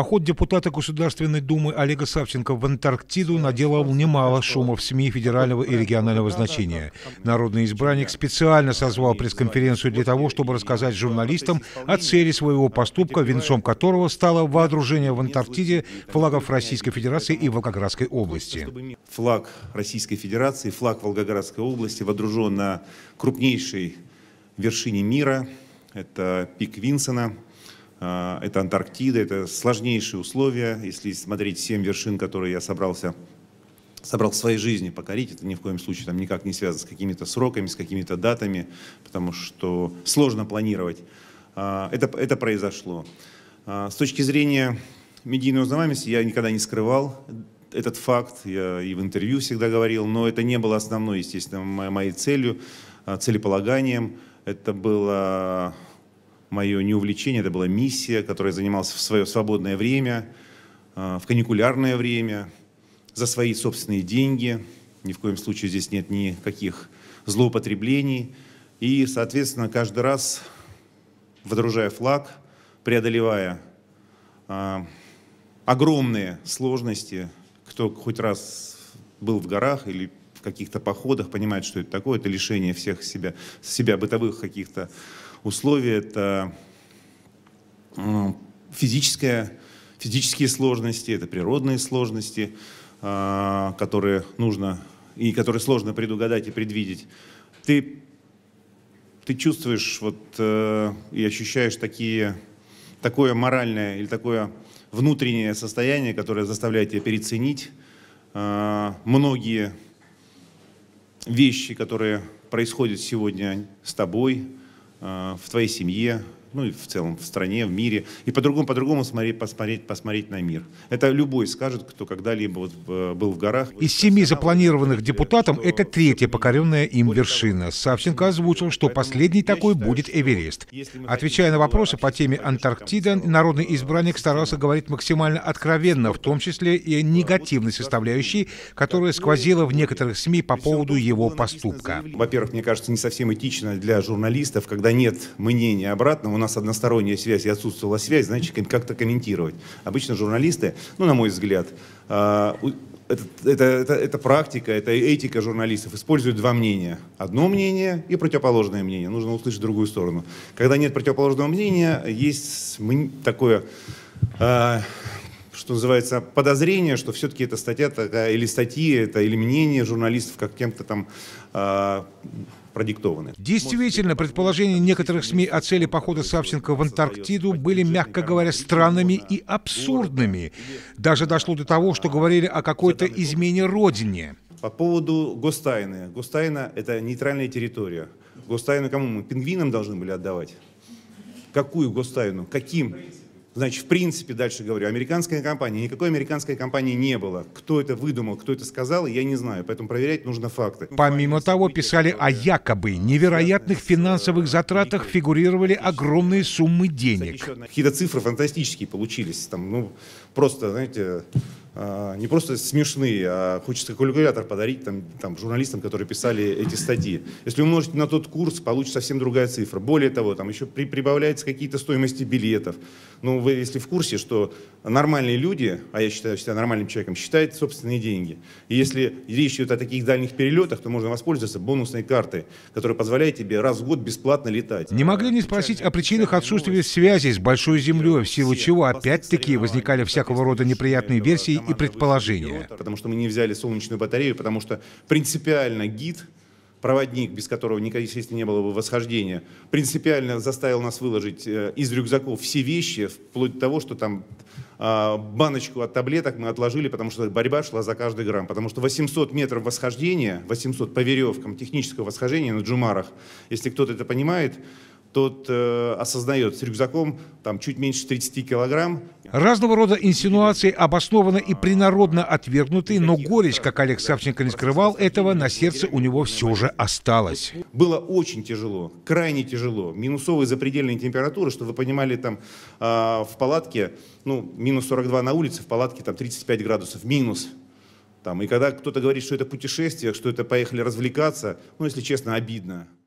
Поход депутата Государственной Думы Олега Савченко в Антарктиду наделал немало шума в СМИ федерального и регионального значения. Народный избранник специально созвал пресс-конференцию для того, чтобы рассказать журналистам о цели своего поступка, венцом которого стало вооружение в Антарктиде флагов Российской Федерации и Волгоградской области. Флаг Российской Федерации, флаг Волгоградской области водружен на крупнейшей вершине мира. Это пик Винсона – а, это Антарктида, это сложнейшие условия. Если смотреть семь вершин, которые я собрался собрал в своей жизни покорить. Это ни в коем случае там никак не связано с какими-то сроками, с какими-то датами, потому что сложно планировать. А, это, это произошло. А, с точки зрения медийной узнаваемости я никогда не скрывал этот факт, я и в интервью всегда говорил, но это не было основной, естественно, моей целью, целеполаганием. Это было мое не увлечение, это была миссия, которой я занимался в свое свободное время, а, в каникулярное время, за свои собственные деньги. Ни в коем случае здесь нет никаких злоупотреблений. И, соответственно, каждый раз, водружая флаг, преодолевая а, огромные сложности, кто хоть раз был в горах или в каких-то походах, понимает, что это такое, это лишение всех себя, себя бытовых каких-то условий, это ну, физическая, физические сложности, это природные сложности, а, которые нужно и которые сложно предугадать и предвидеть. Ты, ты чувствуешь вот, э, и ощущаешь такие, такое моральное или такое внутреннее состояние, которое заставляет тебя переценить а, многие вещи, которые происходят сегодня с тобой, э, в твоей семье, ну и в целом в стране, в мире, и по-другому, по-другому посмотреть, посмотреть на мир. Это любой скажет, кто когда-либо вот э, был в горах. Из семи запланированных депутатом это третья покоренная им вершина. Савченко озвучил, что последний такой будет Эверест. Отвечая на вопросы по теме Антарктида, народный избранник старался говорить максимально откровенно, в том числе и негативной составляющей, которая сквозила в некоторых СМИ по поводу его поступка. Во-первых, мне кажется, не совсем этично для журналистов, когда нет мнения обратного, нас односторонняя связь и отсутствовала связь, значит, как-то комментировать. Обычно журналисты, ну, на мой взгляд, а, это, это, это, это практика, это этика журналистов. Используют два мнения. Одно мнение и противоположное мнение. Нужно услышать другую сторону. Когда нет противоположного мнения, есть такое а, что называется, подозрение, что все-таки эта статья такая, или статьи, это или мнение журналистов как кем-то там э, продиктованы. Действительно, предположения некоторых СМИ о цели похода Савченко в Антарктиду были, мягко говоря, странными и абсурдными. Даже дошло до того, что говорили о какой-то измене родине. По поводу гостайны. Гостайна – это нейтральная территория. Гостайну кому мы? Пингвинам должны были отдавать? Какую гостайну? Каким? Значит, в принципе, дальше говорю, американская компания, никакой американской компании не было. Кто это выдумал, кто это сказал, я не знаю, поэтому проверять нужно факты. Ну, Помимо того, писали о якобы невероятных э, финансовых затратах, фигурировали огромные суммы денег. Какие-то цифры фантастические получились, там, ну, просто, знаете, а, не просто смешные, а хочется калькулятор подарить там, там, журналистам, которые писали эти статьи. Если умножить на тот курс, получится совсем другая цифра. Более того, там еще при, прибавляются какие-то стоимости билетов. Ну, вы если в курсе, что нормальные люди, а я считаю себя нормальным человеком, считают собственные деньги. И если речь идет о таких дальних перелетах, то можно воспользоваться бонусной картой, которая позволяет тебе раз в год бесплатно летать. Не могли не спросить о причинах отсутствия связи с Большой Землей, в силу чего опять-таки возникали всякого рода неприятные версии и предположения. Потому что мы не взяли солнечную батарею, потому что принципиально гид проводник, без которого никогда, естественно, не было бы восхождения, принципиально заставил нас выложить э, из рюкзаков все вещи, вплоть до того, что там а, баночку от таблеток мы отложили, потому что борьба шла за каждый грамм. Потому что 800 метров восхождения, 800 по веревкам технического восхождения на джумарах, если кто-то это понимает, тот э, осознает с рюкзаком там чуть меньше 30 килограмм. Разного рода инсинуации обоснованы и принародно отвергнуты, но горечь, как Олег Савченко не скрывал этого, на сердце у него все же осталось. Было очень тяжело, крайне тяжело. Минусовые запредельные температуры, что вы понимали, там э, в палатке, ну, минус 42 на улице, в палатке там 35 градусов, минус. Там, и когда кто-то говорит, что это путешествие, что это поехали развлекаться, ну, если честно, обидно.